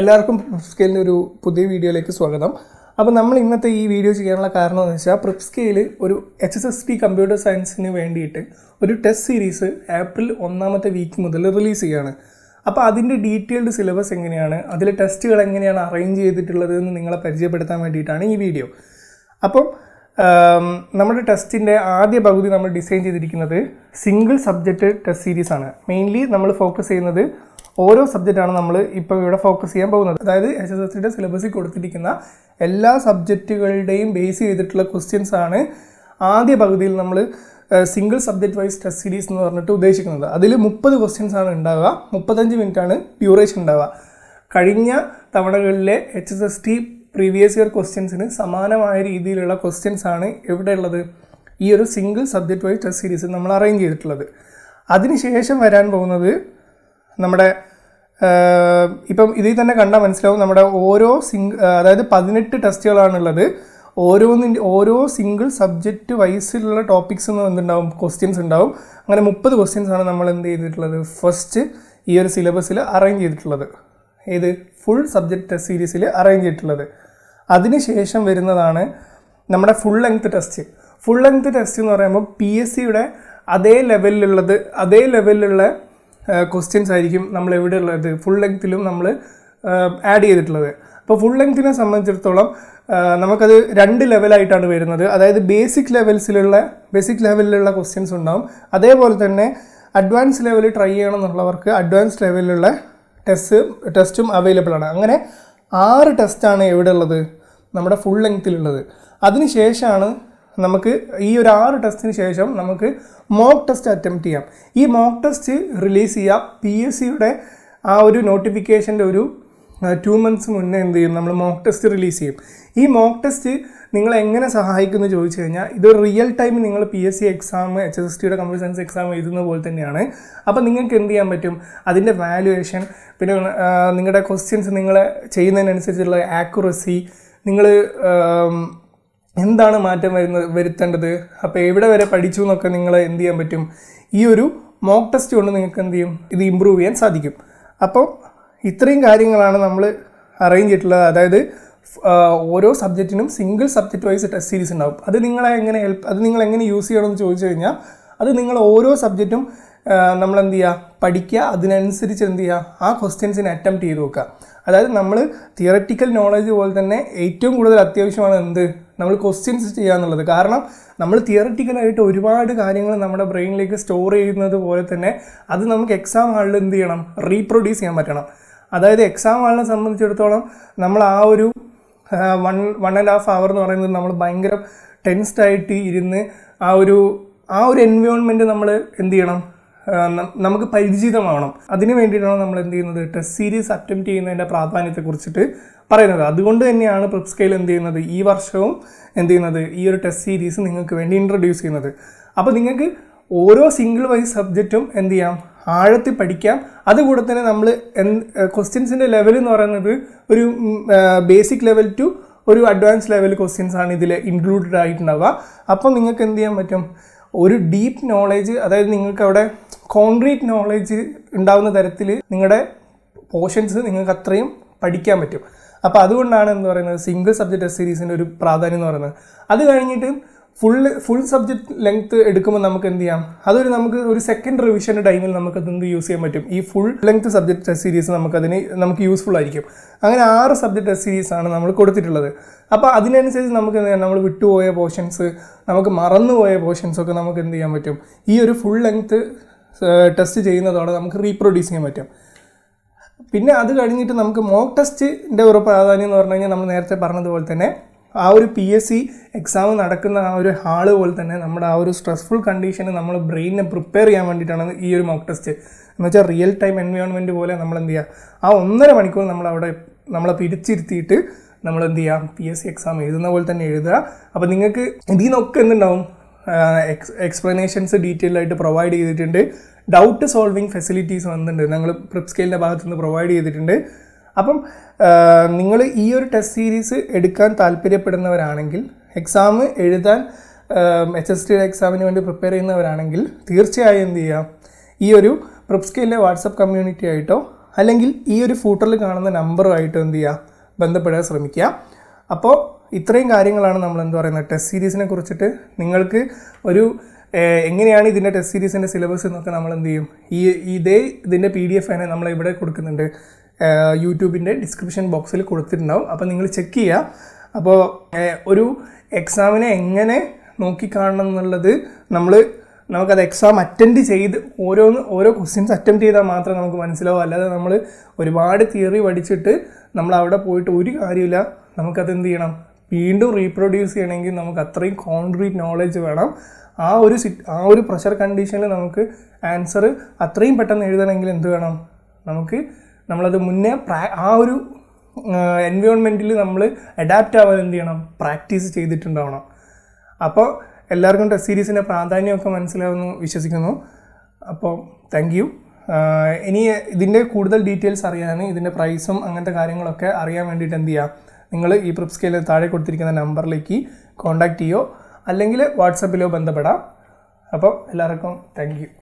എല്ലാവർക്കും സ്കെയിലിൻ്റെ ഒരു പുതിയ വീഡിയോയിലേക്ക് സ്വാഗതം അപ്പോൾ നമ്മൾ ഇന്നത്തെ ഈ വീഡിയോ ചെയ്യാനുള്ള കാരണം എന്ന് വെച്ചാൽ പ്രിപ് സ്കെയിൽ ഒരു H S S T computer സയൻസിന് വേണ്ടിയിട്ട് ഒരു ടെസ്റ്റ് സീരീസ് ഏപ്രിൽ ഒന്നാമത്തെ വീക്ക് മുതൽ റിലീസ് ചെയ്യുകയാണ് അപ്പോൾ അതിൻ്റെ ഡീറ്റെയിൽഡ് സിലബസ് എങ്ങനെയാണ് അതിലെ ടെസ്റ്റുകൾ എങ്ങനെയാണ് അറേഞ്ച് ചെയ്തിട്ടുള്ളത് എന്ന് നിങ്ങളെ പരിചയപ്പെടുത്താൻ വേണ്ടിയിട്ടാണ് ഈ വീഡിയോ അപ്പം നമ്മുടെ ടെസ്റ്റിൻ്റെ ആദ്യ പകുതി നമ്മൾ ഡിസൈൻ ചെയ്തിരിക്കുന്നത് സിംഗിൾ സബ്ജക്റ്റ് ടെസ്റ്റ് സീരീസ് ആണ് മെയിൻലി നമ്മൾ ഫോക്കസ് ചെയ്യുന്നത് ഓരോ സബ്ജക്റ്റാണ് നമ്മൾ ഇപ്പോൾ ഇവിടെ ഫോക്കസ് ചെയ്യാൻ പോകുന്നത് അതായത് എസ് എസ് എസ് സിയുടെ സിലബസിൽ കൊടുത്തിരിക്കുന്ന എല്ലാ സബ്ജക്റ്റുകളുടെയും ബേസ് ചെയ്തിട്ടുള്ള ക്വസ്റ്റ്യൻസ് ആണ് ആദ്യ പകുതിയിൽ നമ്മൾ single subject wise test series എന്ന് പറഞ്ഞിട്ട് ഉദ്ദേശിക്കുന്നത് അതിൽ മുപ്പത് ക്വസ്റ്റ്യൻസ് ആണ് ഉണ്ടാവുക മുപ്പത്തഞ്ച് മിനിറ്റാണ് ഡ്യൂറേഷൻ ഉണ്ടാവുക കഴിഞ്ഞ തവണകളിലെ H S S T previous year ക്വസ്റ്റ്യൻസിന് സമാനമായ രീതിയിലുള്ള ക്വസ്റ്റ്യൻസ് ആണ് എവിടെയുള്ളത് ഈ ഒരു single subject wise test series നമ്മൾ അറേഞ്ച് ചെയ്തിട്ടുള്ളത് അതിനുശേഷം വരാൻ പോകുന്നത് നമ്മുടെ ഇപ്പം ഇതിൽ തന്നെ കണ്ടാൽ മനസ്സിലാവും നമ്മുടെ ഓരോ സിംഗ് അതായത് പതിനെട്ട് ടെസ്റ്റുകളാണുള്ളത് ഓരോന്നിൻ്റെ ഓരോ സിംഗിൾ സബ്ജക്റ്റ് വൈസിലുള്ള ടോപ്പിക്സ് എന്തുണ്ടാവും ക്വസ്റ്റ്യൻസ് ഉണ്ടാവും അങ്ങനെ മുപ്പത് ക്വസ്റ്റ്യൻസ് ആണ് നമ്മൾ എന്ത് ചെയ്തിട്ടുള്ളത് ഫസ്റ്റ് ഈ ഒരു സിലബസിൽ അറേഞ്ച് ചെയ്തിട്ടുള്ളത് ഏത് ഫുൾ സബ്ജക്റ്റ് ടെസ്റ്റ് സീരീസിൽ അറേഞ്ച് ചെയ്തിട്ടുള്ളത് അതിനുശേഷം വരുന്നതാണ് നമ്മുടെ full length test full length test എന്ന് പറയുമ്പോൾ പി എസ് സിയുടെ അതേ ലെവലിലുള്ളത് അതേ ലെവലിലുള്ള ക്വസ്റ്റ്യൻസ് ആയിരിക്കും നമ്മൾ എവിടെ ഉള്ളത് ഫുൾ ലെങ്ത്തിലും നമ്മൾ ആഡ് ചെയ്തിട്ടുള്ളത് അപ്പോൾ ഫുൾ ലെങ്ത്തിനെ സംബന്ധിച്ചിടത്തോളം നമുക്കത് രണ്ട് ലെവലായിട്ടാണ് വരുന്നത് അതായത് ബേസിക് ലെവൽസിലുള്ള ബേസിക് ലെവലിലുള്ള ക്വസ്റ്റ്യൻസ് ഉണ്ടാവും അതേപോലെ തന്നെ അഡ്വാൻസ് ലെവൽ ട്രൈ ചെയ്യണം എന്നുള്ളവർക്ക് അഡ്വാൻസ് ലെവലിലുള്ള ടെസ്റ്റ് ടെസ്റ്റും അവൈലബിൾ ആണ് അങ്ങനെ ആറ് ടെസ്റ്റാണ് എവിടെ ഉള്ളത് നമ്മുടെ ഫുൾ ലെങ്ത്തിലുള്ളത് അതിന് ശേഷമാണ് നമുക്ക് ഈ ഒരു ആറ് ടെസ്റ്റിന് ശേഷം നമുക്ക് മോക്ക് ടെസ്റ്റ് അറ്റംപ്റ്റ് ചെയ്യാം ഈ മോക്ക് ടെസ്റ്റ് റിലീസ് ചെയ്യാം പി എസ് സിയുടെ ആ ഒരു നോട്ടിഫിക്കേഷൻ്റെ ഒരു ടു മന്ത്സ് മുന്നേ എന്ത് ചെയ്യും നമ്മൾ മോക്ക് ടെസ്റ്റ് റിലീസ് ചെയ്യും ഈ മോക്ക് ടെസ്റ്റ് നിങ്ങളെ എങ്ങനെ സഹായിക്കുമെന്ന് ചോദിച്ചു കഴിഞ്ഞാൽ ഇത് റിയൽ ടൈം നിങ്ങൾ P S C exam H S S ടിയുടെ കമ്പ്യൂട്ടർ സയൻസ് എക്സാം എഴുതുന്ന പോലെ തന്നെയാണ് അപ്പോൾ നിങ്ങൾക്ക് എന്ത് ചെയ്യാൻ പറ്റും അതിൻ്റെ വാല്യുവേഷൻ പിന്നെ നിങ്ങളുടെ ക്വസ്റ്റ്യൻസ് നിങ്ങൾ ചെയ്യുന്നതിനനുസരിച്ചുള്ള ആക്യുറസി നിങ്ങൾ എന്താണ് മാറ്റം വരുന്ന വരുത്തേണ്ടത് അപ്പോൾ എവിടെ വരെ പഠിച്ചു എന്നൊക്കെ നിങ്ങൾ എന്ത് ചെയ്യാൻ പറ്റും ഈ ഒരു മോക്ക് ടെസ്റ്റ് കൊണ്ട് നിങ്ങൾക്ക് എന്ത് ചെയ്യും ഇത് ഇമ്പ്രൂവ് ചെയ്യാൻ സാധിക്കും അപ്പോൾ ഇത്രയും കാര്യങ്ങളാണ് നമ്മൾ അറേഞ്ച് ചെയ്തിട്ടുള്ളത് അതായത് ഓരോ സബ്ജക്റ്റിനും single subject wise test series ഉണ്ടാവും അത് നിങ്ങളെ എങ്ങനെ ഹെൽപ്പ് അത് നിങ്ങൾ എങ്ങനെ യൂസ് ചെയ്യണമെന്ന് ചോദിച്ചു കഴിഞ്ഞാൽ അത് നിങ്ങൾ ഓരോ സബ്ജക്റ്റും നമ്മൾ എന്ത് ചെയ്യുക പഠിക്കുക അതിനനുസരിച്ച് എന്ത് ചെയ്യുക ആ ക്വസ്റ്റ്യൻസിനെ അറ്റംപ്റ്റ് ചെയ്ത് നോക്കുക അതായത് നമ്മൾ തിയററ്റിക്കൽ നോളജ് പോലെ തന്നെ ഏറ്റവും കൂടുതൽ അത്യാവശ്യമാണ് എന്ത് നമ്മൾ ക്വസ്റ്റ്യൻസ് ചെയ്യുക എന്നുള്ളത് കാരണം നമ്മൾ തിയററ്റിക്കലായിട്ട് ഒരുപാട് കാര്യങ്ങൾ നമ്മുടെ ബ്രെയിനിലേക്ക് സ്റ്റോർ ചെയ്യുന്നത് പോലെ തന്നെ അത് നമുക്ക് എക്സാം ഹാളിൽ എന്ത് ചെയ്യണം റീപ്രൊഡ്യൂസ് ചെയ്യാൻ പറ്റണം അതായത് എക്സാം ഹാളിനെ സംബന്ധിച്ചിടത്തോളം നമ്മൾ ആ ഒരു one one and half hour എന്ന് പറയുന്നത് നമ്മൾ ഭയങ്കര ടെൻസ്ഡായിട്ട് ഇരുന്ന് ആ ഒരു ആ ഒരു എൻവയോൺമെൻറ്റ് നമ്മൾ എന്ത് ചെയ്യണം നമുക്ക് പരിചിതമാവണം അതിനു വേണ്ടിയിട്ടാണ് നമ്മൾ എന്ത് ചെയ്യുന്നത് ടെസ്റ്റ് സീരീസ് അറ്റംപ്റ്റ് ചെയ്യുന്നതിൻ്റെ പ്രാധാന്യത്തെക്കുറിച്ചിട്ട് പറയുന്നത് അതുകൊണ്ട് തന്നെയാണ് പ്രിപ് സ്കെയിൽ എന്ത് ചെയ്യുന്നത് ഈ വർഷവും എന്ത് ചെയ്യുന്നത് ഈ ഒരു ടെസ്റ്റ് സീരീസ് നിങ്ങൾക്ക് വേണ്ടി ഇൻട്രൊഡ്യൂസ് ചെയ്യുന്നത് അപ്പോൾ നിങ്ങൾക്ക് ഓരോ സിംഗിൾ വൈസ് സബ്ജക്റ്റും എന്ത് ചെയ്യാം ആഴത്തിൽ പഠിക്കാം അതുകൂടെ തന്നെ നമ്മൾ ക്വസ്റ്റ്യൻസിൻ്റെ ലെവൽ എന്ന് പറയുന്നത് ഒരു ബേസിക് ലെവൽ ടു ഒരു അഡ്വാൻസ് ലെവൽ ക്വസ്റ്റ്യൻസ് ആണ് ഇതിൽ ഇൻക്ലൂഡഡ് ആയിട്ടുണ്ടാവുക അപ്പം നിങ്ങൾക്ക് എന്ത് ചെയ്യാൻ പറ്റും ഒരു ഡീപ്പ് നോളേജ് അതായത് നിങ്ങൾക്ക് അവിടെ കോൺക്രീറ്റ് നോളേജ് ഉണ്ടാവുന്ന തരത്തിൽ നിങ്ങളുടെ പോർഷൻസ് നിങ്ങൾക്ക് അത്രയും പഠിക്കാൻ പറ്റും അപ്പോൾ അതുകൊണ്ടാണ് എന്ന് പറയുന്നത് സിംഗിൾ സബ്ജക്റ്റ് ടെസ്റ്റ് സീരീസിൻ്റെ ഒരു പ്രാധാന്യം എന്ന് പറയുന്നത് അത് കഴിഞ്ഞിട്ട് ഫുൾ ഫുൾ സബ്ജക്റ്റ് ലെങ്ത് എടുക്കുമ്പോൾ നമുക്ക് എന്ത് ചെയ്യാം അതൊരു നമുക്ക് ഒരു സെക്കൻഡ് റിവിഷൻ്റെ ടൈമിൽ നമുക്ക് അതെന്ത് യൂസ് ചെയ്യാൻ പറ്റും ഈ full length subject test series നമുക്കതിന് നമുക്ക് യൂസ്ഫുൾ ആയിരിക്കും അങ്ങനെ ആറ് സബ്ജക്റ്റ് ടെസ്റ്റ് സീരീസ് ആണ് നമ്മൾ കൊടുത്തിട്ടുള്ളത് അപ്പോൾ അതിനനുസരിച്ച് നമുക്ക് നമ്മൾ വിട്ടുപോയ പോർഷൻസ് നമുക്ക് മറന്നുപോയ പോർഷൻസൊക്കെ നമുക്ക് എന്ത് ചെയ്യാൻ പറ്റും ഈ ഒരു ഫുൾ ലെങ്ത് ടെസ്റ്റ് ചെയ്യുന്നതോടെ നമുക്ക് റീപ്രൊഡ്യൂസ് ചെയ്യാൻ പറ്റും പിന്നെ അത് കഴിഞ്ഞിട്ട് നമുക്ക് മോക്ക് ടെസ്റ്റിൻ്റെ ഒരു പ്രാധാന്യം എന്ന് പറഞ്ഞു കഴിഞ്ഞാൽ നമ്മൾ നേരത്തെ പറഞ്ഞതുപോലെ തന്നെ ആ ഒരു പി എസ് സി എക്സാം നടക്കുന്ന ആ ഒരു ഹാള് പോലെ തന്നെ നമ്മുടെ ആ ഒരു സ്ട്രെസ്ഫുൾ കണ്ടീഷന് നമ്മൾ ബ്രെയിനിനെ പ്രിപ്പയർ ചെയ്യാൻ വേണ്ടിയിട്ടാണ് ഈ ഒരു മോക്ക് ടെസ്റ്റ് എന്ന് വെച്ചാൽ റിയൽ ടൈം എൻവയോൺമെൻറ്റ് പോലെ നമ്മൾ എന്ത് ചെയ്യുക ആ ഒന്നര മണിക്കൂർ നമ്മൾ അവിടെ നമ്മളെ പിരിച്ചിരുത്തിയിട്ട് നമ്മൾ എന്ത് ചെയ്യുക പി എസ് സി എക്സാം എഴുതുന്ന പോലെ തന്നെ എഴുതുക അപ്പോൾ നിങ്ങൾക്ക് ഇതിൽ നിന്നൊക്കെ എന്തുണ്ടാവും എക്സ്പ്ലനേഷൻസ് ഡീറ്റെയിൽ ആയിട്ട് പ്രൊവൈഡ് ചെയ്തിട്ടുണ്ട് ഡൗട്ട് സോൾവിങ് ഫെസിലിറ്റീസ് വന്നിട്ടുണ്ട് ഞങ്ങൾ പ്രിപ് സ്കെയിലിൻ്റെ ഭാഗത്തുനിന്ന് പ്രൊവൈഡ് ചെയ്തിട്ടുണ്ട് അപ്പം നിങ്ങൾ ഈ ഒരു ടെസ്റ്റ് സീരീസ് എടുക്കാൻ താല്പര്യപ്പെടുന്നവരാണെങ്കിൽ എക്സാം എഴുതാൻ എച്ച് എസ് ടിയുടെ എക്സാമിന് വേണ്ടി പ്രിപ്പയർ ചെയ്യുന്നവരാണെങ്കിൽ തീർച്ചയായും എന്ത് ചെയ്യുക ഈ ഒരു സ്കെയിലിൻ്റെ വാട്സപ്പ് കമ്മ്യൂണിറ്റി ആയിട്ടോ അല്ലെങ്കിൽ ഈ ഒരു ഫൂട്ടറിൽ കാണുന്ന നമ്പറുമായിട്ടോ എന്ത് ചെയ്യുക ബന്ധപ്പെടാൻ ശ്രമിക്കുക അപ്പോൾ ഇത്രയും കാര്യങ്ങളാണ് നമ്മൾ എന്താ പറയുന്നത് ടെസ്റ്റ് സീരീസിനെ കുറിച്ചിട്ട് നിങ്ങൾക്ക് ഒരു എങ്ങനെയാണ് ഇതിൻ്റെ ടെസ്റ്റ് സീരീസിൻ്റെ സിലബസ് എന്നൊക്കെ നമ്മൾ എന്ത് ചെയ്യും ഈ ഇതേ ഇതിൻ്റെ പി ഡി എഫ് തന്നെ നമ്മൾ ഇവിടെ കൊടുക്കുന്നുണ്ട് യൂട്യൂബിൻ്റെ ഡിസ്ക്രിപ്ഷൻ ബോക്സിൽ കൊടുത്തിട്ടുണ്ടാവും അപ്പോൾ നിങ്ങൾ ചെക്ക് ചെയ്യുക അപ്പോൾ ഒരു എക്സാമിനെ എങ്ങനെ നോക്കിക്കാണണം എന്നുള്ളത് നമ്മൾ നമുക്കത് എക്സാം അറ്റൻഡ് ചെയ്ത് ഓരോന്ന് ഓരോ ക്വസ്റ്റ്യൻസ് അറ്റംപ്റ്റ് ചെയ്താൽ മാത്രം നമുക്ക് മനസ്സിലാവും അല്ലാതെ നമ്മൾ ഒരുപാട് തിയറി പഠിച്ചിട്ട് നമ്മൾ അവിടെ പോയിട്ട് ഒരു കാര്യമില്ല നമുക്കത് എന്ത് ചെയ്യണം വീണ്ടും റീപ്രൊഡ്യൂസ് ചെയ്യണമെങ്കിൽ നമുക്ക് അത്രയും കോൺക്രീറ്റ് നോളജ് വേണം ആ ഒരു ആ ഒരു പ്രഷർ കണ്ടീഷനിൽ നമുക്ക് ആൻസർ അത്രയും പെട്ടെന്ന് എഴുതണമെങ്കിൽ എന്ത് വേണം നമുക്ക് നമ്മളത് മുന്നേ പ്രാ ആ ഒരു എൻവയോൺമെൻറ്റിൽ നമ്മൾ അഡാപ്റ്റ് ആവാൻ എന്ത് ചെയ്യണം പ്രാക്ടീസ് ചെയ്തിട്ടുണ്ടാവണം അപ്പോൾ എല്ലാവർക്കും ടെസ്റ്റ് സീരീസിൻ്റെ പ്രാധാന്യമൊക്കെ മനസ്സിലാവുമെന്ന് വിശ്വസിക്കുന്നു അപ്പോൾ താങ്ക് യു ഇനി ഇതിൻ്റെ കൂടുതൽ ഡീറ്റെയിൽസ് അറിയാൻ ഇതിൻ്റെ പ്രൈസും അങ്ങനത്തെ കാര്യങ്ങളൊക്കെ അറിയാൻ വേണ്ടിയിട്ട് എന്ത് ചെയ്യാം നിങ്ങൾ ഈ പ്രിപ്സ് സ്കെയിലിൽ താഴെ കൊടുത്തിരിക്കുന്ന നമ്പറിലേക്ക് കോൺടാക്റ്റ് ചെയ്യുമോ അല്ലെങ്കിൽ വാട്സപ്പിലോ ബന്ധപ്പെടാം അപ്പോൾ എല്ലാവർക്കും താങ്ക്